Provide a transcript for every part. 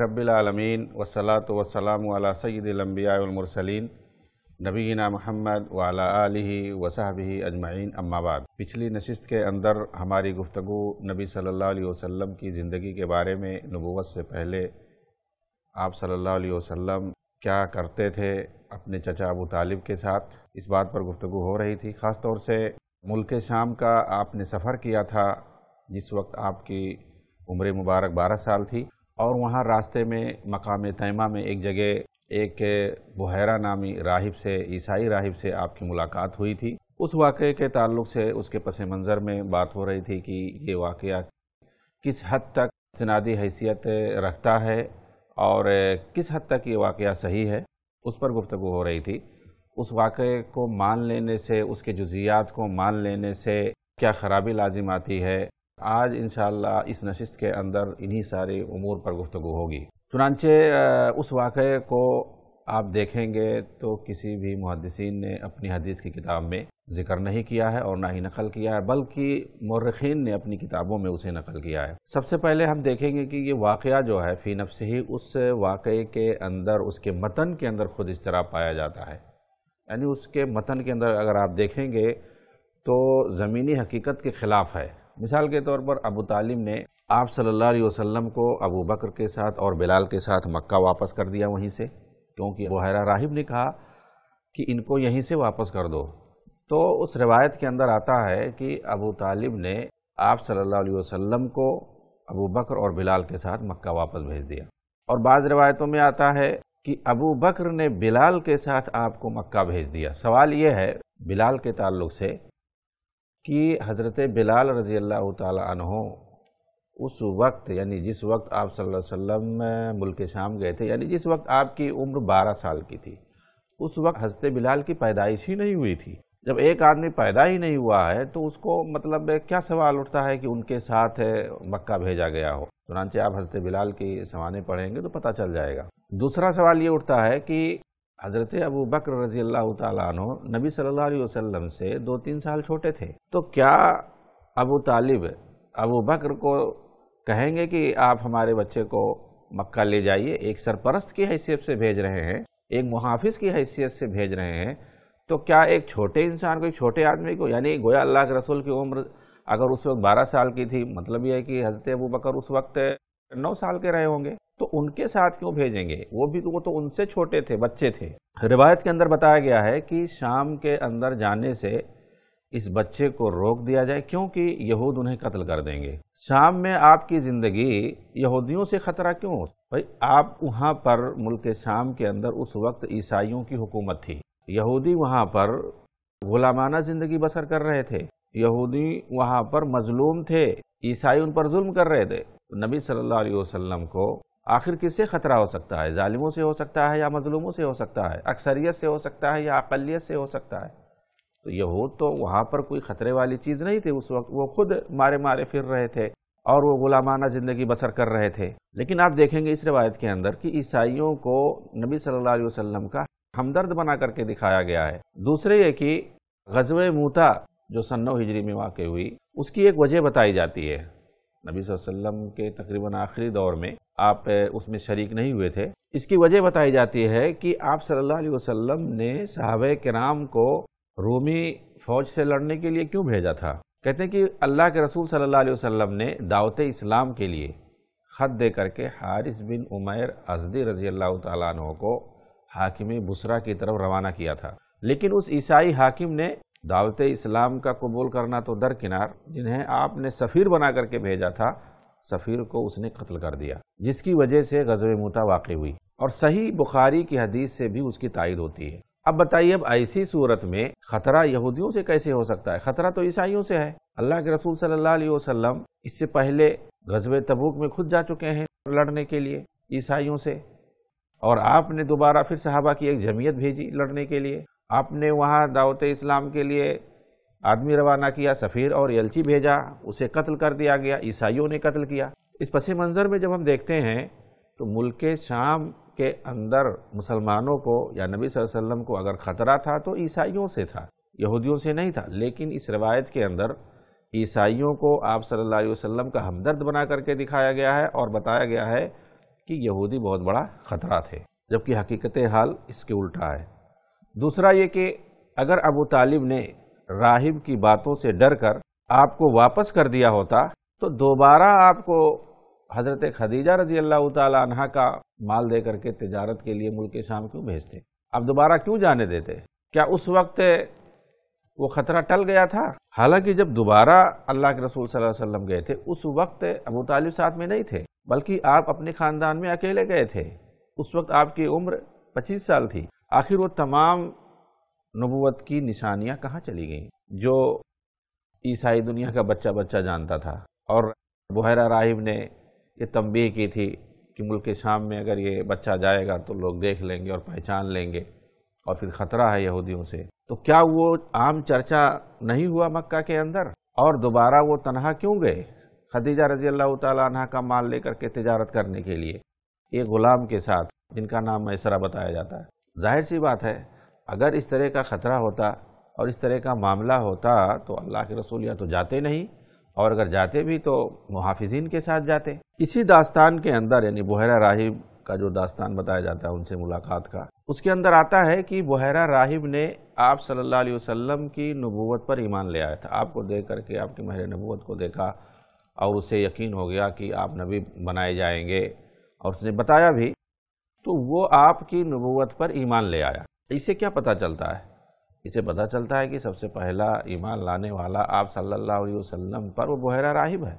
रबीआलमीन वसलात वसलाम सईदिलम्बियामरसलिन नबीना महमद वाला वसाबी अजमाइन अम्माबाद पिछली नशस्त के अंदर हमारी गुफ्तु नबी सल्ला वसम की ज़िंदगी के बारे में नबूत से पहले आप सल्ला वसम क्या करते थे अपने चचा अबू तालिब के साथ इस बात पर गुफ्तु हो रही थी ख़ास तौर से मुल्क शाम का आपने सफ़र किया था जिस वक्त आपकी उम्र मुबारक बारह साल थी और वहाँ रास्ते में मकाम तैमा में एक जगह एक बहरा नामी राहिब से ईसाई राहिब से आपकी मुलाकात हुई थी उस वाक़े के ताल्लुक से उसके पस मंज़र में बात हो रही थी कि ये वाक़ किस हद तक इतनादी हैसियत रखता है और किस हद तक ये वाक़ सही है उस पर गुफ्तु हो रही थी उस वाक़े को मान लेने से उसके जुजियात को मान लेने से क्या खराबी लाजिम आती है आज इन इस नशस्त के अंदर इन्हीं सारे उमूर पर गुफ्तु होगी चुनानचे उस वाक़े को आप देखेंगे तो किसी भी मुहदसिन ने अपनी हदीस की किताब में जिक्र नहीं किया है और ना ही नकल किया है बल्कि मर्रखीन ने अपनी किताबों में उसे नकल किया है सबसे पहले हम देखेंगे कि ये वाक़ जो है फ़ी से ही उस वाक़े के अंदर उसके मतन के अंदर ख़ुद इस तरह पाया जाता है यानी उसके मतन के अंदर अगर आप देखेंगे तो ज़मीनी हकीकत के ख़िलाफ़ है मिसाल के तौर पर अबू तालिब ने आप सल्लल्लाहु अलैहि वसल्लम को अबू बकर के साथ और बिलाल के साथ मक्का वापस कर दिया वहीं से क्योंकि बुहरा राहिब ने कहा कि इनको यहीं से वापस कर दो तो उस रिवायत के अंदर आता है कि अबू तालिब ने आप सल्लल्लाहु अलैहि वसल्लम को अबू बकर और बिलाल के साथ मक्का वापस भेज दिया और बाज़ रिवायतों में आता है कि अबू बकर ने बिलाल के साथ आपको मक्का भेज दिया सवाल यह है बिलाल के ताल्लुक से कि हज़रत बिलाल रज़ी अल्लाह तहों उस वक्त यानी जिस वक्त आप सल्लल्लाहु अलैहि वसल्लम मुल्क शाम गए थे यानी जिस वक्त आपकी उम्र 12 साल की थी उस वक्त हज़रत बिलाल की पैदाइश ही नहीं हुई थी जब एक आदमी पैदा ही नहीं हुआ है तो उसको मतलब क्या सवाल उठता है कि उनके साथ मक्का भेजा गया हो चुनाचे आप हजरत बिलाल की सवाने पढ़ेंगे तो पता चल जाएगा दूसरा सवाल ये उठता है कि हज़रत अबू बकर रजी अल्लाह तु नबी सल्ला वसम से दो तीन साल छोटे थे तो क्या अबू तालिब अबू बकर को कहेंगे कि आप हमारे बच्चे को मक्का ले जाइए एक सरपरस्त की हैसियत से भेज रहे हैं एक मुहाफिज की हैसियत से भेज रहे हैं तो क्या एक छोटे इंसान को एक छोटे आदमी को यानी गोया अल्लाह के रसूल की उम्र अगर उस वक्त बारह साल की थी मतलब यह है कि हज़रत अबू बकर उस वक्त नौ साल के रहे होंगे तो उनके साथ क्यों भेजेंगे वो भी तो, वो तो उनसे छोटे थे बच्चे थे रिवायत के अंदर बताया गया है कि शाम के अंदर जाने से इस बच्चे को रोक दिया जाए क्योंकि यहूद उन्हें कत्ल कर देंगे शाम में आपकी ज़िंदगी यहूदियों से ख़तरा क्यों भाई आप वहाँ पर मुल्क शाम के अंदर उस वक्त ईसाइयों की हुकूमत थी यहूदी वहाँ पर गुलामाना ज़िंदगी बसर कर रहे थे यहूदी वहाँ पर मजलूम थे ईसाई उन पर जुल्म कर रहे थे तो नबी सल्लल्लाहु अलैहि वसल्लम को आखिर किससे ख़तरा हो सकता है ालिमों से हो सकता है या मजलूमों से हो सकता है अक्सरियत से हो सकता है या अकलीत से हो सकता है तो यहूद तो वहाँ पर कोई ख़तरे वाली चीज़ नहीं थी उस वक्त वो खुद मारे मारे फिर रहे थे और वो गुलामाना ज़िंदगी बसर कर रहे थे लेकिन आप देखेंगे इस रिवायत के अंदर कि ईसाइयों को नबी सल्लल्लाहु अलैहि वसल्लम का हमदर्द बना करके दिखाया गया है दूसरे ये कि गजब मूता जो सन्नो हिजरी में वाकई हुई उसकी एक वजह बताई जाती है नबी वसल्लम के तकरीबन आखिरी दौर में आप उसमें शरीक नहीं हुए थे इसकी वजह बताई जाती है कि आप सल्लल्लाहु अलैहि वसल्लम ने साहब कराम को रोमी फौज से लड़ने के लिए क्यों भेजा था कहते हैं कि अल्लाह के रसूल सल्लल्लाहु अलैहि वसल्लम ने दावत इस्लाम के लिए ख़त दे करके हारिस बिन उमैर अजदी रजी अल्लाह तु को हाकिम बुसरा की तरफ रवाना किया था लेकिन उस ईसाई हाकिम ने दावत इस्लाम का कबूल करना तो दरकिनार जिन्हें आपने सफ़ीर बना करके भेजा था सफ़ीर को उसने कत्ल कर दिया जिसकी वजह से गजब मुता वाक़ हुई और सही बुखारी की हदीस से भी उसकी तायद होती है अब बताइए अब ऐसी सूरत में खतरा यहूदियों से कैसे हो सकता है खतरा तो ईसाइयों से है अल्लाह के रसूल सल्लाम इससे पहले गजब तबूक में खुद जा चुके हैं लड़ने के लिए ईसाइयों से और आपने दोबारा फिर सहाबा की एक जमीयत भेजी लड़ने के लिए आपने वहाँ दावत इस्लाम के लिए आदमी रवाना किया सफ़ीर और यलची भेजा उसे कत्ल कर दिया गया ईसाइयों ने कत्ल किया इस पस मंज़र में जब हम देखते हैं तो मुल्क शाम के अंदर मुसलमानों को या नबी वसल्लम को अगर ख़तरा था तो ईसाइयों से था यहूदियों से नहीं था लेकिन इस रवायत के अंदर ईसाइयों को आप सल्ला वसम का हमदर्द बना करके दिखाया गया है और बताया गया है कि यहूदी बहुत बड़ा ख़तरा थे जबकि हकीकत हाल इसके उल्टा है दूसरा ये कि अगर अबू तालिब ने राहिब की बातों से डर कर आपको वापस कर दिया होता तो दोबारा आपको हज़रत खदीजा रजी अल्लाह तहा का माल दे करके तजारत के लिए मुल्क शाम क्यों भेजते आप दोबारा क्यों जाने देते क्या उस वक्त वो ख़तरा टल गया था हालांकि जब दोबारा अल्लाह के रसूल सल्लल्लाहु अलैहि वसल्लम गए थे उस वक्त अबू तालिब साथ में नहीं थे बल्कि आप अपने ख़ानदान में अकेले गए थे उस वक्त आपकी उम्र 25 साल थी आखिर वो तमाम नबूत की निशानियाँ कहाँ चली गई जो ईसाई दुनिया का बच्चा बच्चा जानता था और बुहरा राहिब ने ये तंबीह की थी कि मुल्क शाम में अगर ये बच्चा जाएगा तो लोग देख लेंगे और पहचान लेंगे और फिर ख़तरा है यहूदियों से तो क्या वो आम चर्चा नहीं हुआ मक्का के अंदर और दोबारा वो तनहा क्यों गए खदीजा रजी अल्लाह तह का माल लेकर के तजारत करने के लिए एक ग़ुलाम के साथ जिनका नाम मैसरा बताया जाता है जाहिर सी बात है अगर इस तरह का ख़तरा होता और इस तरह का मामला होता तो अल्लाह के रसूल या तो जाते नहीं और अगर जाते भी तो मुहाफिजीन के साथ जाते इसी दास्तान के अंदर यानी बहरा राहिब का जो दास्तान बताया जाता है उनसे मुलाकात का उसके अंदर आता है कि बहरा राहिब ने आप सल्लल्लाहु अलैहि वसल्लम की नबूवत पर ईमान ले आया था आपको देख करके आपके महर नबूवत को देखा और उसे यकीन हो गया कि आप नबी बनाए जाएंगे और उसने बताया भी तो वो आपकी नबूवत पर ईमान ले आया इसे क्या पता चलता है इसे पता चलता है कि सबसे पहला ईमान लाने वाला आप सल्लल्लाहु अलैहि वसल्लम पर वो बहरा राहिब है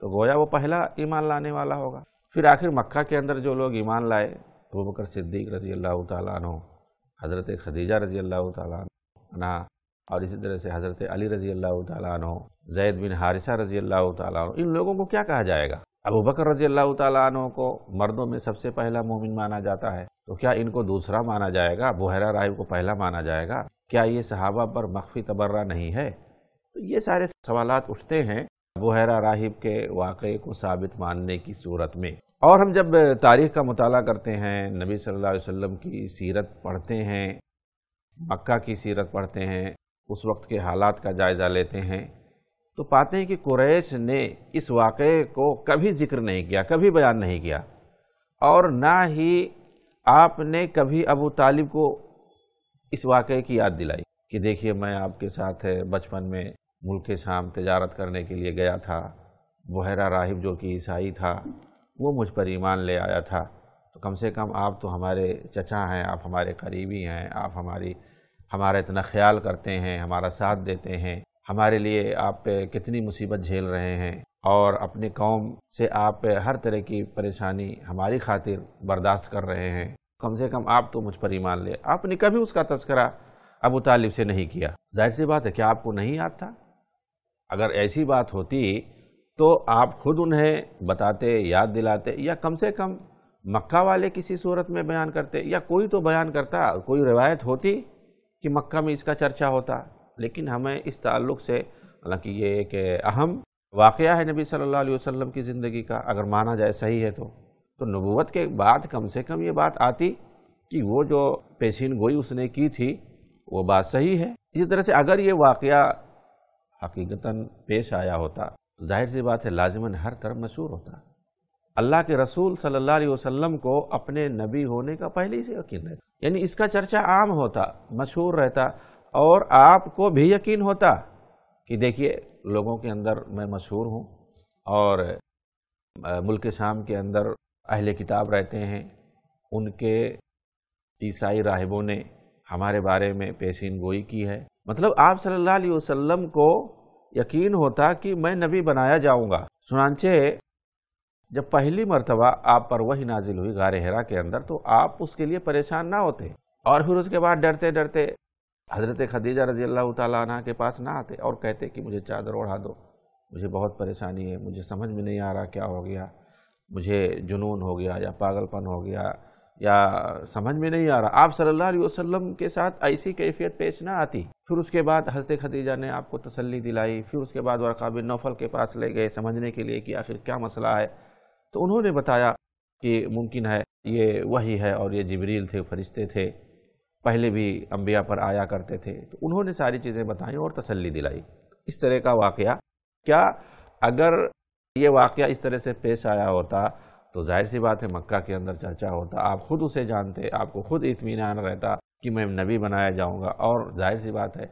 तो गोया वो पहला ईमान लाने वाला होगा फिर आखिर मक्का के अंदर जो लोग ईमान लाए अबू बकर सिद्दीक रजी अल्लाह तु हज़रत खदीजा रजी अल्लाह तना और इसी तरह से हज़रत अली रजी अल्लाह तु जैद बिन हारिसा रजी अल्लाह तु इन लोगों को क्या कहा जाएगा अबू बकर रजी अल्लाह तु को मर्दों में सबसे पहला मोमिन माना जाता है तो क्या इनको दूसरा माना जाएगा बुहरा राय को पहला माना जाएगा क्या ये सहाबा पर मख्फी तबर्रा नहीं है तो ये सारे सवाल उठते हैं बुहरा राहिब के वाक़े को साबित मानने की सूरत में और हम जब तारीख़ का मताल करते हैं नबी सल्लल्लाहु अलैहि वसल्लम की सीरत पढ़ते हैं मक्का की सीरत पढ़ते हैं उस वक्त के हालात का जायज़ा लेते हैं तो पाते हैं कि कुरैश ने इस वाक़े को कभी जिक्र नहीं किया कभी बयान नहीं किया और ना ही आपने कभी अबू तालिब को इस वाक़े की याद दिलाई कि देखिए मैं आपके साथ बचपन में मुल्क शाम तजारत करने के लिए गया था बहरा राहिब जो कि ईसाई था वो मुझ पर ईमान ले आया था तो कम से कम आप तो हमारे चचा हैं आप हमारे करीबी हैं आप हमारी हमारा इतना ख्याल करते हैं हमारा साथ देते हैं हमारे लिए आप कितनी मुसीबत झेल रहे हैं और अपने कौम से आप हर तरह की परेशानी हमारी खातिर बर्दाश्त कर रहे हैं कम से कम आप तो मुझ पर ईमान ले आपने कभी उसका तस्करा अबू तालिब से नहीं किया जाहिर सी बात है क्या आपको नहीं याद था अगर ऐसी बात होती तो आप खुद उन्हें बताते याद दिलाते या कम से कम मक्का वाले किसी सूरत में बयान करते या कोई तो बयान करता कोई रिवायत होती कि मक्का में इसका चर्चा होता लेकिन हमें इस ताल्लुक़ से हालांकि ये एक अहम वाक़ है नबी सल्लल्लाहु अलैहि वसल्लम की ज़िंदगी का अगर माना जाए सही है तो तो नबूत के बाद कम से कम ये बात आती कि वो जो पेशीन गोई उसने की थी वो बात सही है इसी तरह से अगर ये वाक़ हकीकता पेश आया होता तो जाहिर सी बात है लाजमन हर तरफ मशहूर होता अल्लाह के रसूल सल्लल्लाहु अलैहि वसल्लम को अपने नबी होने का पहले ही से यकीन रहता यानी इसका चर्चा आम होता मशहूर रहता और आपको भी यकीन होता कि देखिए लोगों के अंदर मैं मशहूर हूँ और मुल्क शाम के अंदर अहल किताब रहते हैं उनके ईसाई राहबों ने हमारे बारे में पेशीन गोई की है मतलब आप सल्लल्लाहु अलैहि वसल्लम को यकीन होता कि मैं नबी बनाया जाऊंगा सुनानचे जब पहली मरतबा आप पर वही नाजिल हुई गारे हेरा के अंदर तो आप उसके लिए परेशान ना होते और फिर उसके बाद डरते डरते हज़रत खदीजा रजी अल्लाह तह के पास ना आते और कहते कि मुझे चादर ओढ़ा दो मुझे बहुत परेशानी है मुझे समझ में नहीं आ रहा क्या हो गया मुझे जुनून हो गया या पागलपन हो गया या समझ में नहीं आ रहा आप सल्लल्लाहु अलैहि वसल्लम के साथ ऐसी कैफियत पेश ना आती फिर उसके बाद हजरत खदीजा ने आपको तसल्ली दिलाई फिर उसके बाद वरक़ा बिन नौफल के पास ले गए समझने के लिए कि आखिर क्या मसला है तो उन्होंने बताया कि मुमकिन है ये वही है और ये जबरील थे फरिश्ते थे पहले भी अम्बिया पर आया करते थे तो उन्होंने सारी चीज़ें बताई और तसल्ली दिलाई इस तरह का वाक़ क्या अगर ये वाक़ इस तरह से पेश आया होता तो जाहिर सी बात है मक्का के अंदर चर्चा होता आप खुद उसे जानते आपको खुद इतमान रहता कि मैं नबी बनाया जाऊंगा और जाहिर सी बात है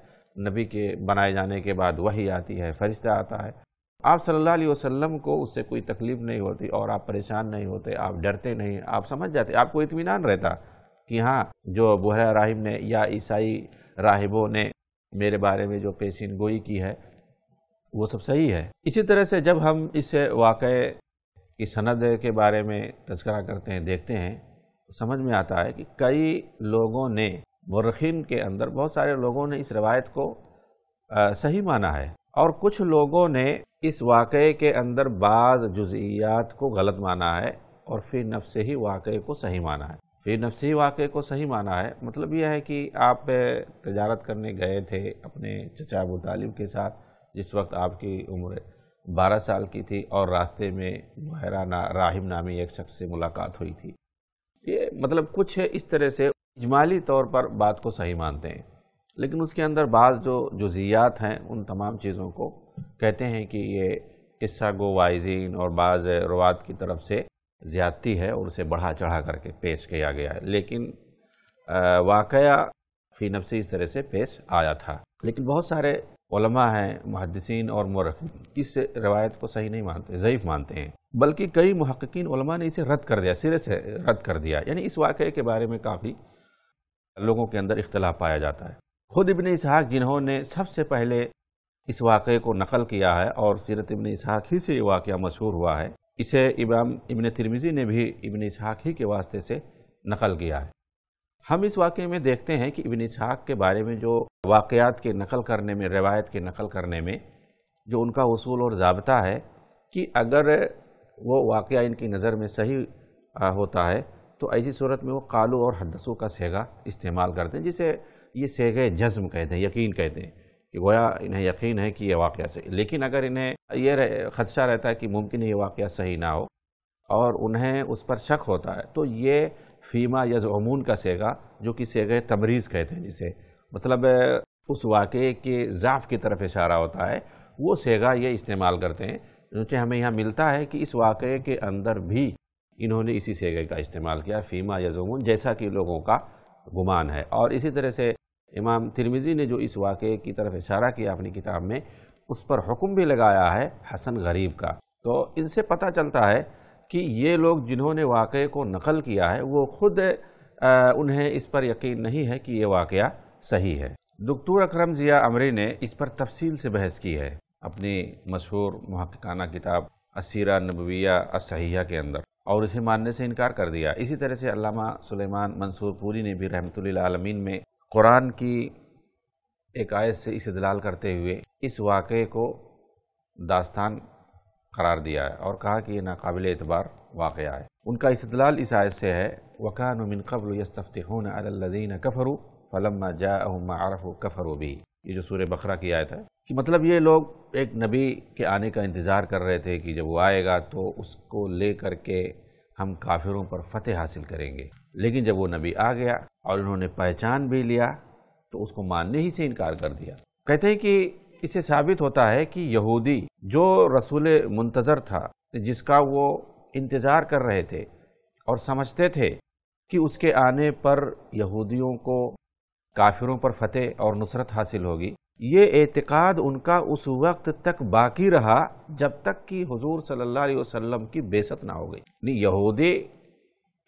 नबी के बनाए जाने के बाद वही आती है फरिश्ता आता है आप सल्लल्लाहु अलैहि वसल्लम को उससे कोई तकलीफ़ नहीं होती और आप परेशान नहीं होते आप डरते नहीं आप समझ जाते आपको इतमान रहता कि हाँ जो बुहरा राहिब ने या ईसाई राहिबों ने मेरे बारे में जो पेशीन गोई की है वो सब सही है इसी तरह से जब हम इस वाक़ की सनद के बारे में तस्करा करते हैं देखते हैं तो समझ में आता है कि कई लोगों ने मरखिन के अंदर बहुत सारे लोगों ने इस रवायत को आ, सही माना है और कुछ लोगों ने इस वाक़े के अंदर बाज़ जुजियात को गलत माना है और फिर नफ से ही वाक़े को सही माना है ये नफसी वाक़े को सही माना है मतलब यह है कि आप तजारत करने गए थे अपने चचा अबू तालिब के साथ जिस वक्त आपकी उम्र बारह साल की थी और रास्ते में मुहरा ना राहिम नामी एक शख्स से मुलाकात हुई थी ये मतलब कुछ इस तरह से इजमाली तौर पर बात को सही मानते हैं लेकिन उसके अंदर बाज़ जो जुजियात हैं उन तमाम चीज़ों को कहते हैं कि ये किस्सा गो वाइजीन और बाज़ रवात की तरफ से ज़्यादती है और उसे बढ़ा चढ़ा करके पेश किया गया है लेकिन वाकया फ़ी नफसी इस तरह से पेश आया था लेकिन बहुत सारे हैं महदसिन और मरखिन इस रवायत को सही नहीं मानते ज़यीफ़ मानते हैं बल्कि कई महक्कीन ने इसे रद्द कर दिया सिरे से रद्द कर दिया यानी इस वाक़े के बारे में काफ़ी लोगों के अंदर इख्तलाफ पाया जाता है खुद इबन इसहाक जिन्होंने सबसे पहले इस वाक़े को नकल किया है और सीरत इबन इसहाक ही से ये वाक़ मशहूर हुआ है इसे इमाम इबन तिरमिज़ी ने भी इबन इसहाक़ ही के वास्ते से नकल किया है हम इस वाक़े में देखते हैं कि इबन इसहाक़ के बारे में जो वाक़ात के नकल करने में रवायत के नकल करने में जो उनका उसूल और ज़ाबता है कि अगर वो वाक़ इनकी नज़र में सही होता है तो ऐसी सूरत में वो कालू और हदसू का सेगा इस्तेमाल करते हैं जिसे ये सेगे जज्म कहते हैं यकीन कहते हैं कि गोया इन्हें यकीन है कि यह वाक़ सही लेकिन अगर इन्हें यह रह, ख़दशा रहता है कि मुमकिन ये वाक़ सही ना हो और उन्हें उस पर शक होता है तो ये फ़ीमा यजमून का सेगा जो कि सेगे तमरीज़ कहते हैं जिसे मतलब उस वाक़े के ज़ाफ़ की तरफ इशारा होता है वो सेगा ये इस्तेमाल करते हैं जो हमें यहाँ मिलता है कि इस वाक़े के अंदर भी इन्होंने इसी सेगे का इस्तेमाल किया फ़ीमा यजमून जैसा कि लोगों का गुमान है और इसी तरह से इमाम तिरमिज़ी ने जो इस वाक़े की तरफ इशारा किया अपनी किताब में उस पर हुक्म भी लगाया है हसन गरीब का तो इनसे पता चलता है कि ये लोग जिन्होंने वाक़े को नकल किया है वो खुद आ, उन्हें इस पर यकीन नहीं है कि ये वाक़ सही है दक्तूर अक्रम ज़िया अमरी ने इस पर तफसील से बहस की है अपनी मशहूर महकाना किताब असीरा नबविया असहिया के अंदर और इसे मानने से इनकार कर दिया इसी तरह से अलामा सुलेमान मंसूर पूरी ने भी रहमतुल्लाह आलमीन में कुरान की एक आयत से इस दलाल करते हुए इस वाक़े को दास्तान करार दिया है और कहा कि यह नाकबिल एतबार वाक़ है उनका इसदलाल इस आयत से है वकान मिन कबल यस्तफ़तून अल्लदीन कफरू फलम जाफ़ कफरू भी ये जो सूर्य बकरा की आयत है कि मतलब ये लोग एक नबी के आने का इंतज़ार कर रहे थे कि जब वो आएगा तो उसको ले करके हम काफिरों पर फतेह हासिल करेंगे लेकिन जब वो नबी आ गया और उन्होंने पहचान भी लिया तो उसको मानने ही से इनकार कर दिया कहते हैं कि इसे साबित होता है कि यहूदी जो रसूल मुंतज़र था जिसका वो इंतज़ार कर रहे थे और समझते थे कि उसके आने पर यहूदियों को काफिरों पर फतेह और नुसरत हासिल होगी ये एतक़ाद उनका उस वक्त तक बाकी रहा जब तक कि हुजूर सल्लल्लाहु अलैहि वसल्लम की बेसत ना हो गई नहीं यहूदी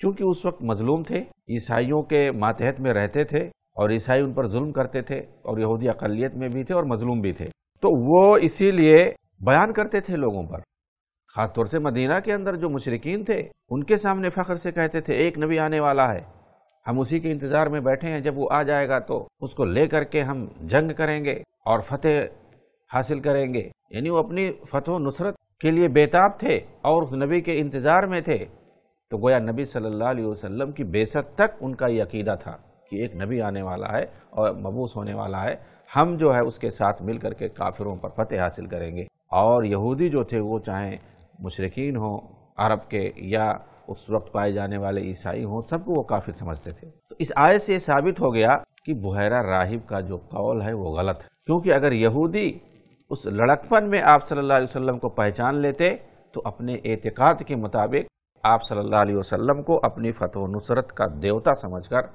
चूंकि उस वक्त मजलूम थे ईसाइयों के मातहत में रहते थे और ईसाई उन पर जुल्म करते थे और यहूदी अकलीत में भी थे और मजलूम भी थे तो वो इसीलिए बयान करते थे लोगों पर ख़ासतौर से मदीना के अंदर जो मुशरकिन थे उनके सामने फ़ख्र से कहते थे एक नबी आने वाला है हम उसी के इंतज़ार में बैठे हैं जब वो आ जाएगा तो उसको ले करके हम जंग करेंगे और फतेह हासिल करेंगे यानी वो अपनी फतह नुसरत के लिए बेताब थे और उस नबी के इंतज़ार में थे तो गोया नबी सल्लल्लाहु अलैहि वसल्लम की बेसत तक उनका ये अकीदा था कि एक नबी आने वाला है और मबूस होने वाला है हम जो है उसके साथ मिल करके काफिरों पर फतेह हासिल करेंगे और यहूदी जो थे वो चाहे मुशरकिन हों अरब के या उस वक्त पाए जाने वाले ईसाई हों सबको वो काफिर समझते थे तो इस आय से साबित हो गया कि बुहरा राहिब का जो कौल है वो गलत है क्योंकि अगर यहूदी उस लड़कपन में आप सल्लल्लाहु अलैहि वसल्लम को पहचान लेते तो अपने एतिकाद के मुताबिक आप सल्लल्लाहु अलैहि वसल्लम को अपनी फतह नुसरत का देवता समझकर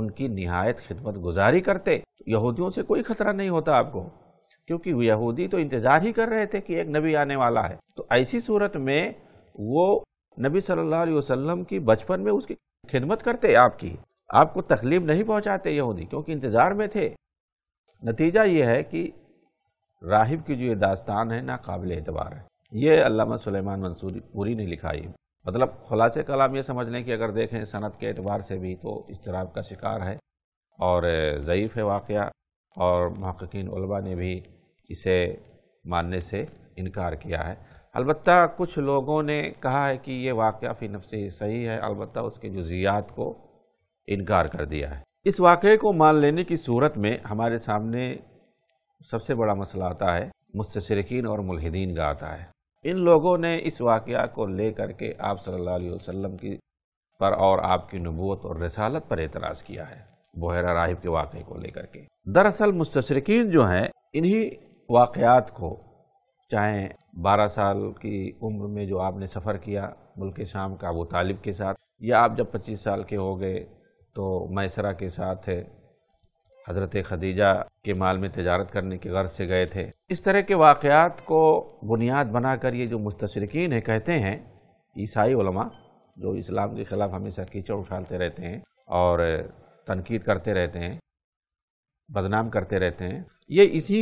उनकी नहायत खिदमत गुजारी करते यहूदियों से कोई खतरा नहीं होता आपको क्योंकि यहूदी तो इंतज़ार ही कर रहे थे कि एक नबी आने वाला है तो ऐसी सूरत में वो नबी सल्लल्लाहु अलैहि वसल्लम की बचपन में उसकी खिदमत करते आपकी आपको तकलीफ नहीं पहुंचाते यहूदी क्योंकि इंतज़ार में थे नतीजा ये है कि राहिब की जो ये दास्तान है ना काबिल एतबार है ये अलामा सुलेमान मंसूरी पूरी ने लिखाई मतलब खुलासे कलाम ये समझ लें कि अगर देखें सनत के अतबार से भी तो इसतराब का शिकार है और ज़यीफ़ है वाक़ और महकिन ने भी इसे मानने से इनकार किया है अलबत् कुछ लोगों ने कहा है कि ये वाक़ फ़ी नफ से सही है अलबत् उसके जुजियात को इनकार कर दिया है इस वाक़े को मान लेने की सूरत में हमारे सामने सबसे बड़ा मसला आता है मुस्तरकिन और मुलहदीन का आता है इन लोगों ने इस वाक़ को ले करके आप सल्लल्लाहु अलैहि वसल्लम की पर और आपकी नबूत और रसालत पर एतराज़ किया है बहरा राहिब के वाक़े को लेकर के दरअसल मुस्तरकिन जो हैं इन्हीं वाक़ात को चाहे बारह साल की उम्र में जो आपने सफ़र किया मुल्क शाम का अबू तालिब के साथ या आप जब पच्चीस साल के हो गए तो मैसरा के साथ है हज़रत खदीजा के माल में तजारत करने के गर्ज से गए थे इस तरह के वाक़ात को बुनियाद बना कर ये जो मुस्तरकिन है कहते हैं ईसाई उलमा जो इस्लाम के ख़िलाफ़ हमेशा कीचड़ उछालते रहते हैं और तनकीद करते रहते हैं बदनाम करते रहते हैं ये इसी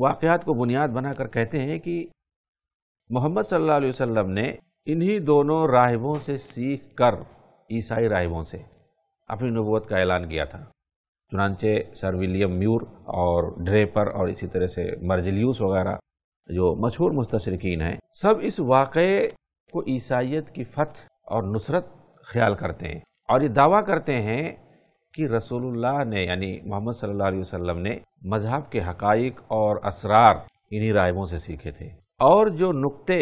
वाक़ात को बुनियाद बनाकर कहते हैं कि मोहम्मद सल्ला अलैहि ने इन्हीं दोनों राहबों से सीख कर ईसाई राहबों से अपनी नबूत का ऐलान किया था चुनाचे सर विलियम म्यूर और ड्रेपर और इसी तरह से मर्जलियूस वगैरह जो मशहूर मुस्तरकिन हैं सब इस वाक़े को ईसाइत की फतह और नुसरत ख्याल करते हैं और ये दावा करते हैं कि रसूलुल्लाह ने यानी मोहम्मद सल्लल्लाहु अलैहि वसल्लम ने मज़हब के हकाइक और असरार इन्हीं राहबों से सीखे थे और जो नुक्ते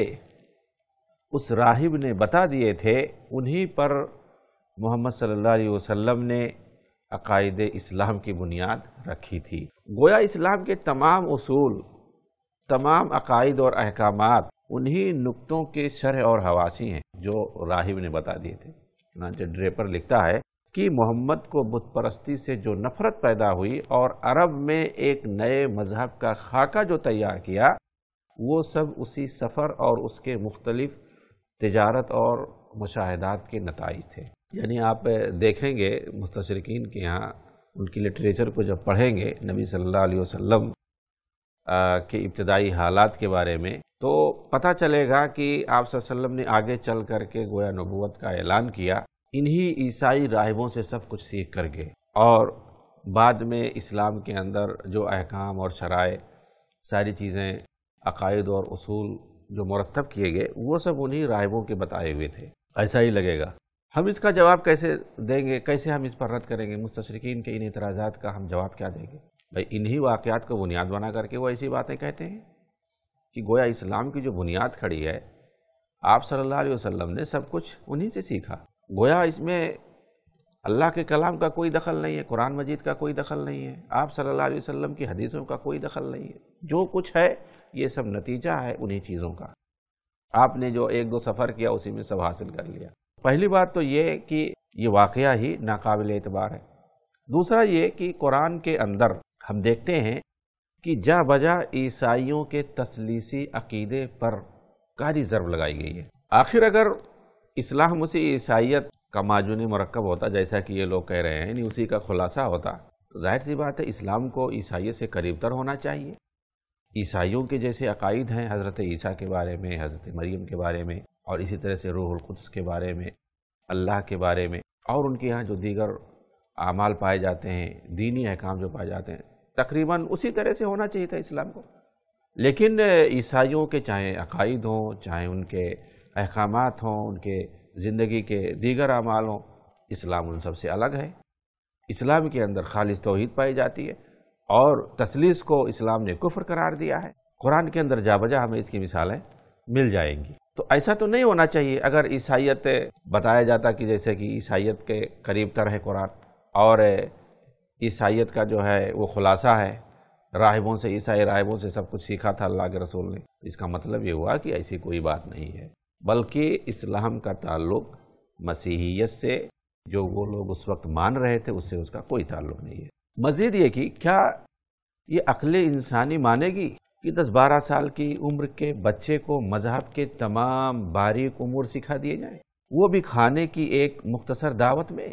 उस राहिब ने बता दिए थे उन्हीं पर मोहम्मद सल्लल्लाहु अलैहि वसल्लम ने अकायद इस्लाम की बुनियाद रखी थी गोया इस्लाम के तमाम असूल तमाम अकायद और अहकाम उन्हीं नुकतों के शरह और हवासी हैं जो राहिब ने बता दिए थे चुनाचे ड्रेपर लिखता है कि मोहम्मद को बुत परस्ती से जो नफरत पैदा हुई और अरब में एक नए मजहब का खाका जो तैयार किया वो सब उसी सफ़र और उसके मुख्तलिफ तजारत और मुशाहदात के नतज थे यानी आप देखेंगे मुस्तरकिन के यहाँ उनकी लिटरेचर को जब पढ़ेंगे नबी सल्लल्लाहु अलैहि वसल्लम के इब्तदाई हालात के बारे में तो पता चलेगा कि आप सल्लम ने आगे चल करके गोया नबूत का ऐलान किया इन्हीं ईसाई राहबों से सब कुछ सीख कर गए और बाद में इस्लाम के अंदर जो अहकाम और शराय सारी चीज़ें अकायद और असूल जो मरतब किए गए वो सब उन्हीं राहबों के बताए हुए थे ऐसा ही लगेगा हम इसका जवाब कैसे देंगे कैसे हम इस पर रद्द करेंगे मुस्तरकिन के इन एतराज़ा का हम जवाब क्या देंगे भाई इन्हीं वाक़ात को बुनियाद बना करके वो ऐसी बातें कहते हैं कि गोया इस्लाम की जो बुनियाद खड़ी है आप सल्ला वसम ने सब कुछ उन्हीं से सीखा गोया इसमें अल्लाह के कलाम का कोई दखल नहीं है कुरान मजीद का कोई दखल नहीं है आप सल्ला वसम की हदीसों का कोई दखल नहीं है जो कुछ है ये सब नतीजा है उन्हीं चीज़ों का आपने जो एक दो सफ़र किया उसी में सब हासिल कर लिया पहली बात तो ये कि ये वाक़ ही नाकाबिल एतबार है दूसरा ये कि कुरान के अंदर हम देखते हैं कि जा बजा ईसाइयों के तसलीसी अकीदे पर कारी ज़रब लगाई गई है आखिर अगर इस्लाम उसी ईसाइत का माजून मरकब होता जैसा कि ये लोग कह रहे हैं यानी उसी का खुलासा होता जाहिर सी बात है इस्लाम को ईसाइय से करीब तर होना चाहिए ईसाइयों के जैसे अकायद हैं हज़रत ईसा के बारे में हज़रत मरीम के बारे में और इसी तरह से रूहलकुद्स के बारे में अल्लाह के बारे में और उनके यहाँ जो दीगर अमाल पाए जाते हैं दीनी अहकाम जो पाए जाते हैं तकरीबन उसी तरह से होना चाहिए था इस्लाम को लेकिन ईसाइयों के चाहे अकाइद हों चाहे उनके अहकाम हों उनके ज़िंदगी के दीगर अमाल हों इस्लाम उन सबसे अलग है इस्लाम के अंदर खालिज तोहद पाई जाती है और तसलीस को इस्लाम ने कुफ्र करार दिया है कुरान के अंदर जा बजा हमें इसकी मिसालें मिल जाएंगी तो ऐसा तो नहीं होना चाहिए अगर ईसाइत बताया जाता कि जैसे कि ईसाइत के करीब तर है कुरान और ईसाइत का जो है वो खुलासा है राहिबों से ईसाई राहिबों से सब कुछ सीखा था अल्लाह के रसूल ने इसका मतलब ये हुआ कि ऐसी कोई बात नहीं है बल्कि इस्लाम का ताल्लुक मसीहियत से जो वो लोग उस वक्त मान रहे थे उससे उसका कोई ताल्लुक नहीं है मज़ीद ये कि क्या ये अकल इंसानी मानेगी कि 10-12 साल की उम्र के बच्चे को मज़हब के तमाम बारीक उमूर सिखा दिए जाएं वो भी खाने की एक मुख्तसर दावत में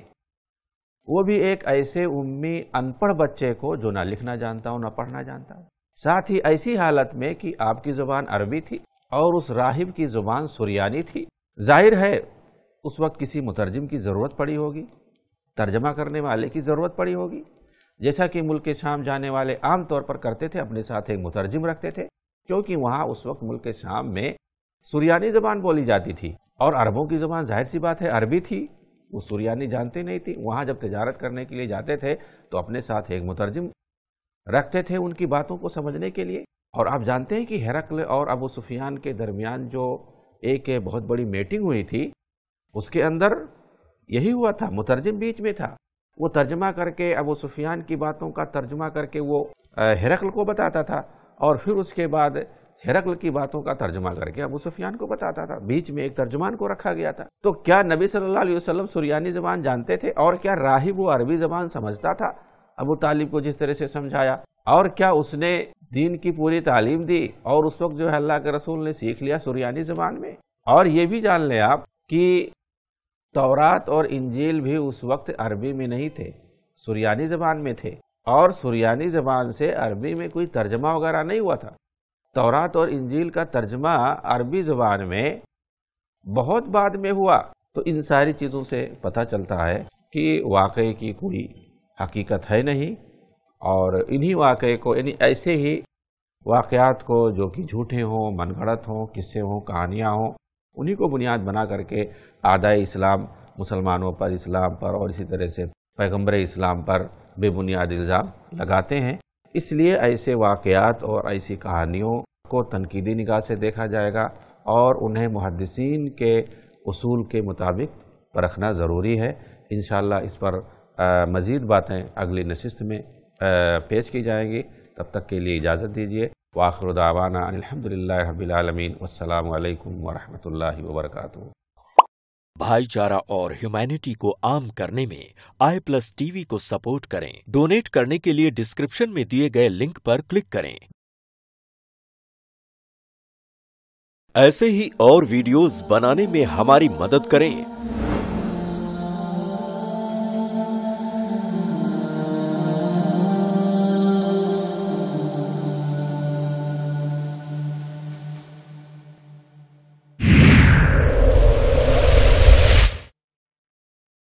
वो भी एक ऐसे उम्मी अनपढ़ बच्चे को जो ना लिखना जानता हो ना पढ़ना जानता हो साथ ही ऐसी हालत में कि आपकी ज़ुबान अरबी थी और उस राहिब की ज़ुबान सुरियानी थी जाहिर है उस वक्त किसी मुतरजम की ज़रूरत पड़ी होगी तर्जमा करने वाले की ज़रूरत पड़ी होगी जैसा कि मुल्क के शाम जाने वाले आम तौर पर करते थे अपने साथ एक मुतरजम रखते थे क्योंकि वहाँ उस वक्त मुल्क शाम में सुरियानी ज़बान बोली जाती थी और अरबों की ज़बान जाहिर सी बात है अरबी थी वो सुरियानी जानती नहीं थी वहाँ जब तजारत करने के लिए जाते थे तो अपने साथ एक मुतरजम रखते थे उनकी बातों को समझने के लिए और आप जानते हैं कि हेरकल और अबू सुफियान के दरमियान जो एक बहुत बड़ी मीटिंग हुई थी उसके अंदर यही हुआ था मुतरजम बीच में था वो तर्जमा करके अबू सुफियान की बातों का तर्जमा करके वो हिरकल को बताता था और फिर उसके बाद हिरकल की बातों का तर्जमा करके अबू सुफियान को बताता था बीच में एक तर्जुमान को रखा गया था तो क्या नबी सल्लल्लाहु अलैहि वसल्लम सुरियानी जबान जानते थे और क्या राहिब वो अरबी जबान समझता था अबू तालिब को जिस तरह से समझाया और क्या उसने दीन की पूरी तालीम दी और उस वक्त जो है अल्लाह के रसूल ने सीख लिया सुरियानी जबान में और ये भी जान लें आप कि तौरात और इंजील भी उस वक्त अरबी में नहीं थे सुरियानी जबान में थे और सुरियानी जबान से अरबी में कोई तर्जमा वगैरह नहीं हुआ था तौरात और इंजील का तर्जमा अरबी जबान में बहुत बाद में हुआ तो इन सारी चीज़ों से पता चलता है कि वाकई की कोई हकीकत है नहीं और इन्हीं वाक़े को यानी ऐसे ही वाकयात को जो कि झूठे हों मनगढ़त हों किस्से हों कहानियाँ हों उन्हीं को बुनियाद बना करके आदाय इस्लाम मुसलमानों पर इस्लाम पर और इसी तरह से पैगम्बर इस्लाम पर बेबुनियाद इल्ज़ाम लगाते हैं इसलिए ऐसे वाक़ात और ऐसी कहानियों को तनकीदी निगाह से देखा जाएगा और उन्हें मुहदसिन के असूल के मुताबिक परखना ज़रूरी है इन इस पर मज़ीद बातें अगली नशस्त में पेश की जाएंगी तब तक के लिए इजाज़त दीजिए वाखरुदावाना अलहमदिल्लाबीआलमीन असलकम वरहमल वर्का भाईचारा और ह्यूमैनिटी को आम करने में आई प्लस टीवी को सपोर्ट करें डोनेट करने के लिए डिस्क्रिप्शन में दिए गए लिंक पर क्लिक करें ऐसे ही और वीडियोस बनाने में हमारी मदद करें